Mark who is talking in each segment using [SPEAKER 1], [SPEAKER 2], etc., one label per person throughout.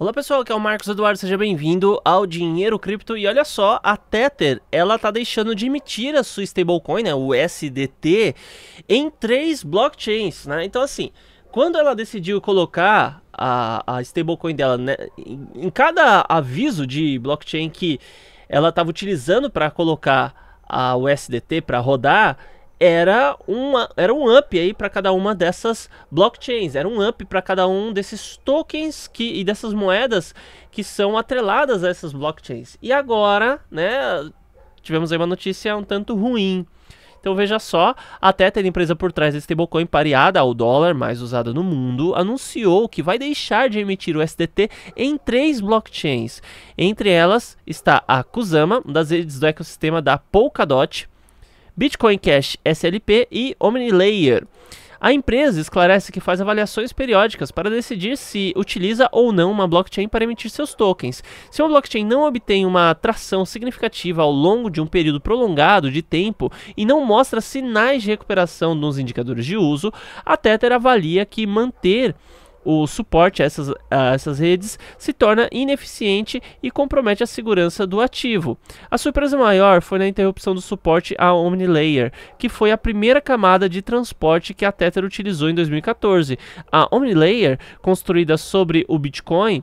[SPEAKER 1] Olá pessoal, aqui é o Marcos Eduardo, seja bem-vindo ao Dinheiro Cripto. E olha só, a Tether, ela tá deixando de emitir a sua stablecoin, né, o SDT, em três blockchains, né? Então assim, quando ela decidiu colocar a, a stablecoin dela né, em, em cada aviso de blockchain que ela estava utilizando para colocar a, o SDT para rodar, era, um era um up aí para cada uma dessas blockchains, era um up para cada um desses tokens que, e dessas moedas que são atreladas a essas blockchains. E agora, né, tivemos aí uma notícia um tanto ruim. Então veja só, a Tether, empresa por trás da stablecoin pareada ao dólar mais usada no mundo, anunciou que vai deixar de emitir o SDT em três blockchains. Entre elas está a Kusama, uma das redes do ecossistema da Polkadot, Bitcoin Cash SLP e OmniLayer. A empresa esclarece que faz avaliações periódicas para decidir se utiliza ou não uma blockchain para emitir seus tokens. Se uma blockchain não obtém uma atração significativa ao longo de um período prolongado de tempo e não mostra sinais de recuperação nos indicadores de uso, a Tether avalia que manter o suporte a essas, a essas redes se torna ineficiente e compromete a segurança do ativo. A surpresa maior foi na interrupção do suporte à OmniLayer, que foi a primeira camada de transporte que a Tether utilizou em 2014. A OmniLayer, construída sobre o Bitcoin,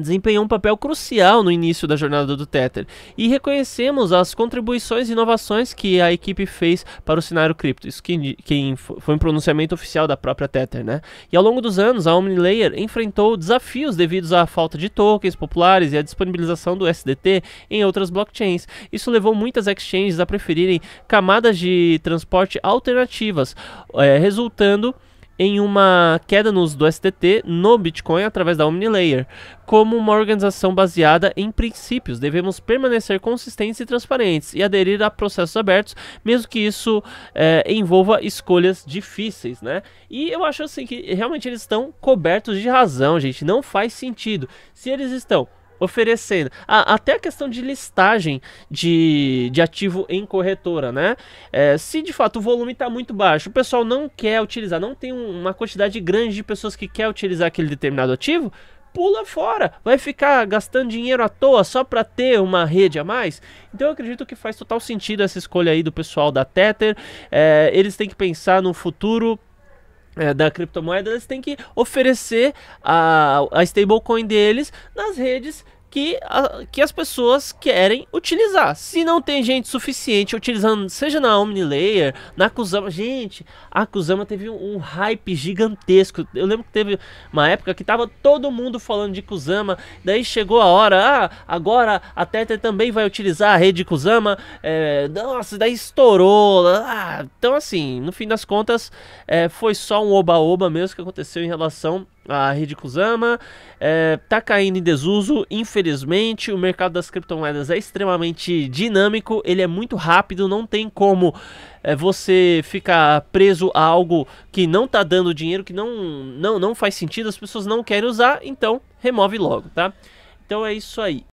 [SPEAKER 1] desempenhou um papel crucial no início da jornada do Tether e reconhecemos as contribuições e inovações que a equipe fez para o cenário cripto. Isso que, que foi um pronunciamento oficial da própria Tether, né? E ao longo dos anos, a OmniLayer enfrentou desafios devidos à falta de tokens populares e à disponibilização do SDT em outras blockchains. Isso levou muitas exchanges a preferirem camadas de transporte alternativas, é, resultando em uma queda no uso do STT no Bitcoin através da OmniLayer. Como uma organização baseada em princípios, devemos permanecer consistentes e transparentes e aderir a processos abertos, mesmo que isso é, envolva escolhas difíceis, né? E eu acho assim que realmente eles estão cobertos de razão, gente. Não faz sentido. Se eles estão oferecendo. Ah, até a questão de listagem de, de ativo em corretora, né? É, se de fato o volume está muito baixo, o pessoal não quer utilizar, não tem uma quantidade grande de pessoas que quer utilizar aquele determinado ativo, pula fora, vai ficar gastando dinheiro à toa só para ter uma rede a mais. Então eu acredito que faz total sentido essa escolha aí do pessoal da Tether. É, eles têm que pensar no futuro é, da criptomoeda, eles têm que oferecer a, a stablecoin deles nas redes que, a, que as pessoas querem utilizar. Se não tem gente suficiente utilizando, seja na Omnilayer, na Kusama. Gente, a Kusama teve um, um, hype gigantesco. Eu lembro que teve uma época que tava todo mundo falando de Kusama. Daí chegou a hora, ah, agora a Tether também vai utilizar a rede Kusama. É, nossa, daí estourou. Ah, então, assim, no fim das contas, é, foi só um oba-oba mesmo que aconteceu em relação a rede Kusama está é, caindo em desuso, infelizmente. O mercado das criptomoedas é extremamente dinâmico, ele é muito rápido, não tem como é, você ficar preso a algo que não está dando dinheiro, que não, não, não faz sentido, as pessoas não querem usar, então remove logo, tá? Então é isso aí.